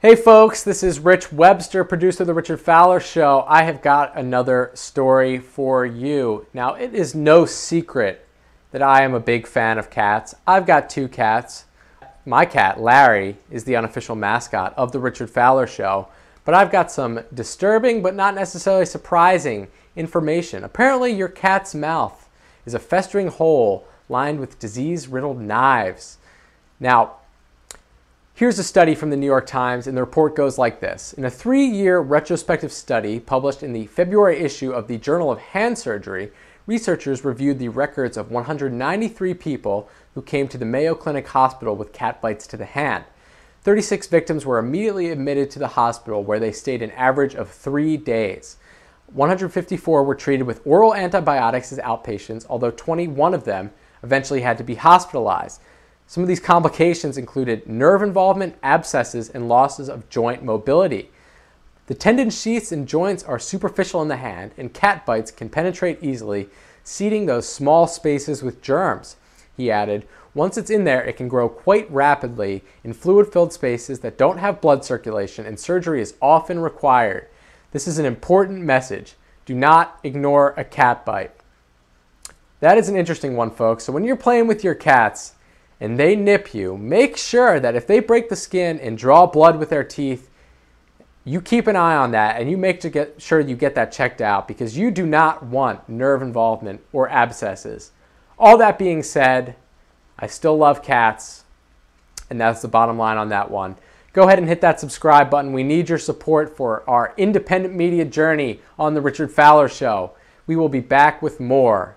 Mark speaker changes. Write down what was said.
Speaker 1: Hey folks, this is Rich Webster, producer of The Richard Fowler Show. I have got another story for you. Now, it is no secret that I am a big fan of cats. I've got two cats. My cat, Larry, is the unofficial mascot of The Richard Fowler Show. But I've got some disturbing but not necessarily surprising information. Apparently, your cat's mouth is a festering hole lined with disease riddled knives. Now, Here's a study from the New York Times, and the report goes like this. In a three year retrospective study published in the February issue of the Journal of Hand Surgery, researchers reviewed the records of 193 people who came to the Mayo Clinic Hospital with cat bites to the hand. 36 victims were immediately admitted to the hospital where they stayed an average of three days. 154 were treated with oral antibiotics as outpatients, although 21 of them eventually had to be hospitalized. Some of these complications included nerve involvement, abscesses, and losses of joint mobility. The tendon sheaths and joints are superficial in the hand, and cat bites can penetrate easily, seeding those small spaces with germs. He added, once it's in there, it can grow quite rapidly in fluid filled spaces that don't have blood circulation, and surgery is often required. This is an important message. Do not ignore a cat bite. That is an interesting one, folks. So, when you're playing with your cats, and they nip you, make sure that if they break the skin and draw blood with their teeth, you keep an eye on that and you make to get sure you get that checked out because you do not want nerve involvement or abscesses. All that being said, I still love cats, and that's the bottom line on that one. Go ahead and hit that subscribe button. We need your support for our independent media journey on The Richard Fowler Show. We will be back with more